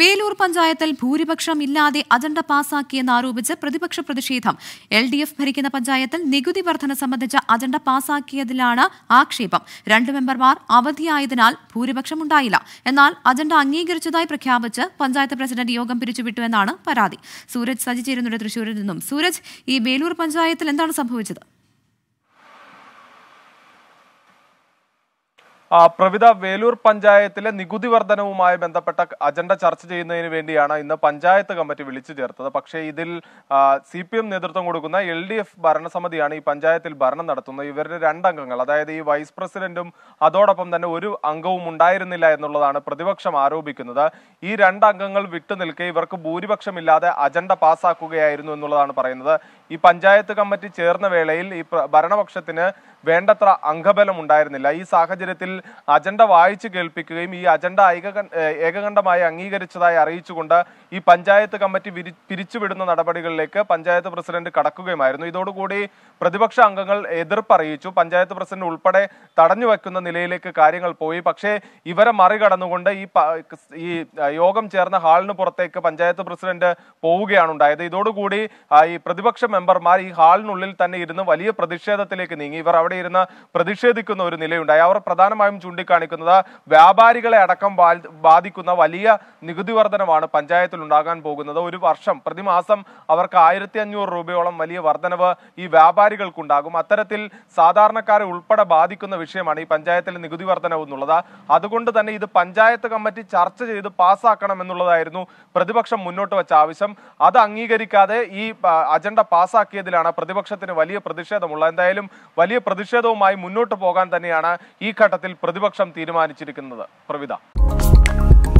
വേലൂർ പഞ്ചായത്തിൽ ഭൂരിപക്ഷം ഇല്ലാതെ അജണ്ട പാസാക്കിയെന്നാരോപിച്ച് പ്രതിപക്ഷ പ്രതിഷേധം എൽ ഡി എഫ് ഭരിക്കുന്ന പഞ്ചായത്തിൽ നികുതി വർധന സംബന്ധിച്ച അജണ്ട പാസാക്കിയതിലാണ് ആക്ഷേപം രണ്ട് മെമ്പർമാർ അവധിയായതിനാൽ ഭൂരിപക്ഷമുണ്ടായില്ല എന്നാൽ അജണ്ട അംഗീകരിച്ചതായി പ്രഖ്യാപിച്ച് പഞ്ചായത്ത് പ്രസിഡന്റ് യോഗം എന്നാണ് പരാതി സൂരജ് സജി തൃശൂരിൽ നിന്നും സൂരജ് ഈ വേലൂർ പഞ്ചായത്തിൽ എന്താണ് സംഭവിച്ചത് പ്രവിത വേലൂർ പഞ്ചായത്തിലെ നികുതി വർധനവുമായി ബന്ധപ്പെട്ട അജണ്ട ചർച്ച ചെയ്യുന്നതിന് വേണ്ടിയാണ് ഇന്ന് പഞ്ചായത്ത് കമ്മിറ്റി വിളിച്ചു ചേർത്തത് പക്ഷേ ഇതിൽ സി പി എം നേതൃത്വം കൊടുക്കുന്ന എൽ ഡി എഫ് ഭരണസമിതിയാണ് ഈ പഞ്ചായത്തിൽ ഭരണം നടത്തുന്നത് ഇവരുടെ രണ്ടംഗങ്ങൾ അതായത് ഈ വൈസ് പ്രസിഡന്റും അതോടൊപ്പം തന്നെ ഒരു അംഗവും ഉണ്ടായിരുന്നില്ല എന്നുള്ളതാണ് പ്രതിപക്ഷം ആരോപിക്കുന്നത് ഈ രണ്ടംഗങ്ങൾ വിട്ടുനിൽക്കെ ഇവർക്ക് ഭൂരിപക്ഷമില്ലാതെ അജണ്ട പാസ്സാക്കുകയായിരുന്നു എന്നുള്ളതാണ് പറയുന്നത് ഈ പഞ്ചായത്ത് കമ്മിറ്റി ചേർന്ന വേളയിൽ ഈ ഭരണപക്ഷത്തിന് വേണ്ടത്ര അംഗബലം ഉണ്ടായിരുന്നില്ല ഈ സാഹചര്യത്തിൽ അജണ്ട വായിച്ചു കേൾപ്പിക്കുകയും ഈ അജണ്ട ഏകകണ്ഠമായി അംഗീകരിച്ചതായി അറിയിച്ചുകൊണ്ട് ഈ പഞ്ചായത്ത് കമ്മിറ്റി പിരിച്ചുവിടുന്ന നടപടികളിലേക്ക് പഞ്ചായത്ത് പ്രസിഡന്റ് കടക്കുകയുമായിരുന്നു ഇതോടുകൂടി പ്രതിപക്ഷ അംഗങ്ങൾ എതിർപ്പറിയിച്ചു പഞ്ചായത്ത് പ്രസിഡന്റ് ഉൾപ്പെടെ തടഞ്ഞു വെക്കുന്ന നിലയിലേക്ക് കാര്യങ്ങൾ പോയി പക്ഷേ ഇവരെ മറികടന്നുകൊണ്ട് ഈ ഈ യോഗം ചേർന്ന ഹാളിന് പുറത്തേക്ക് പഞ്ചായത്ത് പ്രസിഡന്റ് പോവുകയാണ് ഉണ്ടായത് ഇതോടുകൂടി ഈ പ്രതിപക്ഷ മെമ്പർമാർ ഈ ഹാളിനുള്ളിൽ തന്നെ ഇരുന്ന് വലിയ പ്രതിഷേധത്തിലേക്ക് നീങ്ങി ഇവർ അവിടെ ഇരുന്ന് പ്രതിഷേധിക്കുന്ന ഒരു നിലയുണ്ടായി അവർ പ്രധാനമായും അഭിപ്രായം ചൂണ്ടിക്കാണിക്കുന്നത് വ്യാപാരികളെ അടക്കം ബാധിക്കുന്ന വലിയ നികുതി വർധനമാണ് പഞ്ചായത്തിൽ ഉണ്ടാകാൻ പോകുന്നത് ഒരു വർഷം പ്രതിമാസം അവർക്ക് ആയിരത്തി അഞ്ഞൂറ് രൂപയോളം വലിയ വർധനവ് ഈ വ്യാപാരികൾക്കുണ്ടാകും അത്തരത്തിൽ സാധാരണക്കാരെ ഉൾപ്പെടെ ബാധിക്കുന്ന വിഷയമാണ് ഈ പഞ്ചായത്തിലെ നികുതി വർധനവ് എന്നുള്ളത് അതുകൊണ്ട് തന്നെ ഇത് പഞ്ചായത്ത് കമ്മിറ്റി ചർച്ച ചെയ്ത് പാസ്സാക്കണം എന്നുള്ളതായിരുന്നു പ്രതിപക്ഷം മുന്നോട്ട് വെച്ച ആവശ്യം അത് അംഗീകരിക്കാതെ ഈ അജണ്ട പാസ്സാക്കിയതിലാണ് പ്രതിപക്ഷത്തിന് വലിയ പ്രതിഷേധമുള്ളത് എന്തായാലും വലിയ പ്രതിഷേധവുമായി മുന്നോട്ട് പോകാൻ തന്നെയാണ് ഈ ഘട്ടത്തിൽ പ്രതിപക്ഷം തീരുമാനിച്ചിരിക്കുന്നത് പ്രവിധ